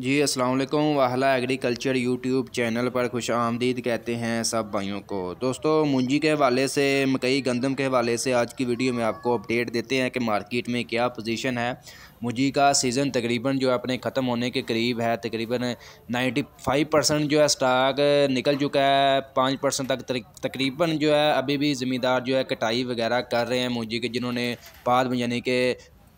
जी अस्सलाम वालेकुम वाहला agriculture YouTube channel पर खुश आमदीद कहते हैं सब भाइयों को दोस्तों मुंजी के हवाले से मकई गंदम के हवाले से आज की वीडियो में आपको अपडेट देते हैं कि मार्केट में क्या पोजीशन है मुंजी का सीज़न तकरीबन जो अपने ख़त्म होने के करीब है तकरीबन 95 परसेंट जो है स्टॉक निकल चुका है पाँच परसेंट तक तकरीबन जो है अभी भी ज़मींदार जो है कटाई वगैरह कर रहे हैं मुंजी के जिन्होंने बाद में यानी कि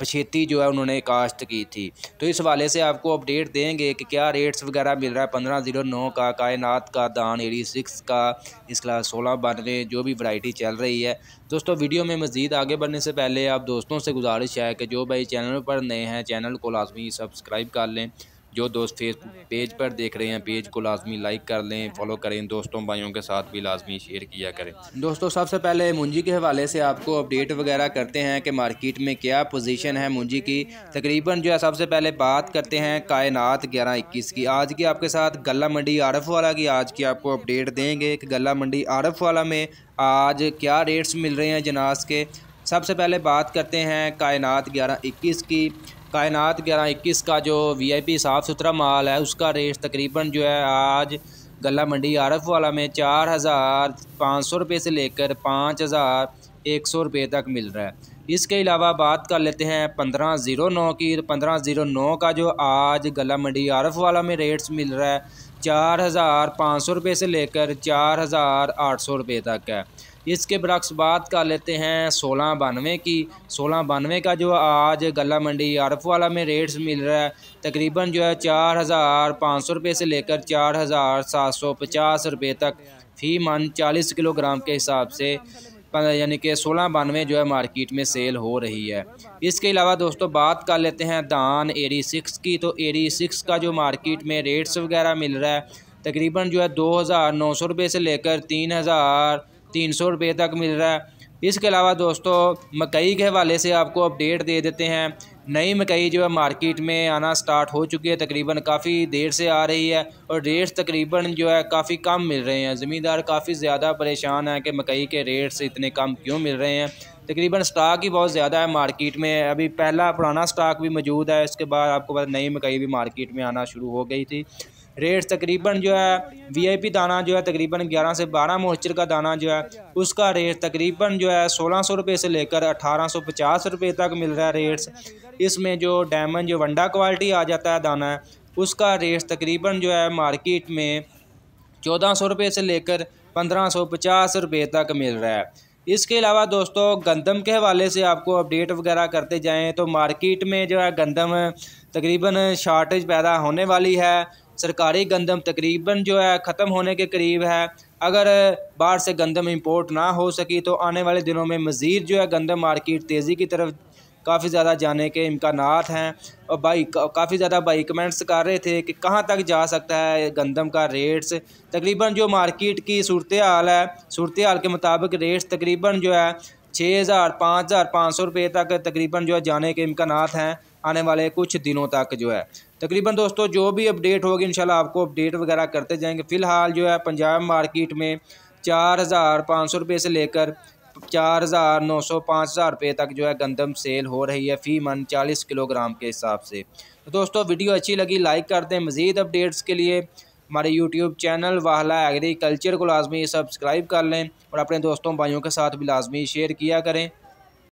पछेती जो है उन्होंने काश्त की थी तो इस वाले से आपको अपडेट देंगे कि क्या रेट्स वगैरह मिल रहा है पंद्रह जीरो नौ का कायनात का दान एटी सिक्स का इस क्लास सोलह बानवे जो भी वैरायटी चल रही है दोस्तों वीडियो में मज़ीद आगे बढ़ने से पहले आप दोस्तों से गुजारिश है कि जो भाई चैनल पर नए हैं चैनल को लाजमी सब्सक्राइब कर लें जो दोस्त फेस पेज पर देख रहे हैं पेज को लाजमी लाइक कर लें फॉलो करें दोस्तों भाइयों के साथ भी लाजमी शेयर किया करें दोस्तों सबसे पहले मुंजी के हवाले से आपको अपडेट वगैरह करते हैं कि मार्केट में क्या पोजीशन है मुंजी की तकरीबन जो है सबसे पहले बात करते हैं कायनात ग्यारह इक्कीस की आज की आपके साथ गला मंडी आरफ वाला की आज की आपको अपडेट देंगे कि गला मंडी आरफ वाला में आज क्या रेट्स मिल रहे हैं जनाज के सबसे पहले बात करते हैं कायनात ग्यारह इक्कीस की कायनात ग्यारह इक्कीस का जो वीआईपी साफ़ सुथरा माल है उसका रेट तकरीबन जो है आज गला मंडी आरफ वाला में चार हज़ार पाँच सौ रुपये से लेकर पाँच हज़ार एक सौ रुपये तक मिल रहा है इसके अलावा बात कर लेते हैं पंद्रह ज़ीरो नौ की पंद्रह ज़ीरो नौ का जो आज गला मंडी आरफ वाला में रेट्स मिल रहा है चार हज़ार पाँच सौ रुपये से लेकर चार हज़ार आठ सौ रुपये तक है इसके बरक्स बात कर लेते हैं सोलह बानवे की सोलह बानवे का जो आज गला मंडी अरफ वाला में रेट्स मिल रहा है तकरीबन जो है चार हज़ार पाँच सौ रुपये से लेकर चार हज़ार सात सौ पचास रुपये तक फ़ी मन चालीस किलोग्राम के हिसाब से यानी कि सोलह बानवे जो है मार्केट में सेल हो रही है इसके अलावा दोस्तों बात कर लेते हैं दान एरी सिक्स की तो एरी सिक्स का जो मार्केट में रेट्स वगैरह मिल रहा है तकरीबन जो है दो हज़ार नौ सौ रुपये से लेकर तीन हज़ार तीन सौ रुपये तक मिल रहा है इसके अलावा दोस्तों मकई के हवाले से आपको अपडेट दे देते हैं नई मकई जो है मार्केट में आना स्टार्ट हो चुकी है तकरीबन काफ़ी देर से आ रही है और रेट्स तकरीबन जो है काफ़ी कम मिल रहे हैं ज़मींदार काफ़ी ज़्यादा परेशान है कि मकई के रेट्स इतने कम क्यों मिल रहे हैं तकरीबन स्टॉक ही बहुत ज़्यादा है मार्केट में अभी पहला पुराना स्टॉक भी मौजूद है इसके बाद आपको पता नई मकई भी मार्केट में आना शुरू हो गई थी रेट्स तकरीबन जो है वीआईपी दाना जो है तकरीबन 11 से 12 मोहचर का दाना जो है उसका रेट तकरीबन जो है सोलह सौ रुपये से लेकर 1850 सौ पचास रुपये तक मिल रहा है रेट्स इसमें जो डायमंड जो वंडा क्वालिटी आ जाता है दाना उसका रेट तकरीबन जो है मार्केट में चौदह सौ रुपये से लेकर पंद्रह सौ पचास रुपये तक मिल रहा है इसके अलावा दोस्तों गंदम के हवाले से आपको अपडेट वगैरह करते जाएं तो मार्केट में जो है गंदम तकरीबन शार्टेज पैदा होने वाली है सरकारी गंदम तकरीबन जो है ख़त्म होने के करीब है अगर बाहर से गंदम इंपोर्ट ना हो सकी तो आने वाले दिनों में मज़ीद जो है गंदम मार्केट तेज़ी की तरफ काफ़ी ज़्यादा जाने के इम्कान हैं और भाई काफ़ी ज़्यादा भाई कमेंट्स कर रहे थे कि कहाँ तक जा सकता है गंदम का रेट्स तकरीबन जो मार्केट की सूरत हाल है सूरत हाल के मुताबिक रेट्स तकरीबन जो है छः हज़ार पाँच हज़ार पाँच सौ रुपये तक तकरीबन जो है जाने के इम्कान हैं आने वाले कुछ दिनों तक जो है तकरीबन दोस्तों जो भी अपडेट होगी इंशाल्लाह आपको अपडेट वगैरह करते जाएंगे फ़िलहाल जो है पंजाब मार्केट में चार हज़ार पाँच सौ रुपये से लेकर चार हज़ार नौ सौ पाँच हज़ार रुपये तक जो है गंदम सेल हो रही है फ़ी मन चालीस किलोग्राम के हिसाब से तो दोस्तों वीडियो अच्छी लगी लाइक कर दें मज़ीद अपडेट्स के लिए हमारे यूट्यूब चैनल वाहला एग्रीकल्चर को लाजमी सब्सक्राइब कर लें और अपने दोस्तों भाइयों के साथ भी लाजमी शेयर किया करें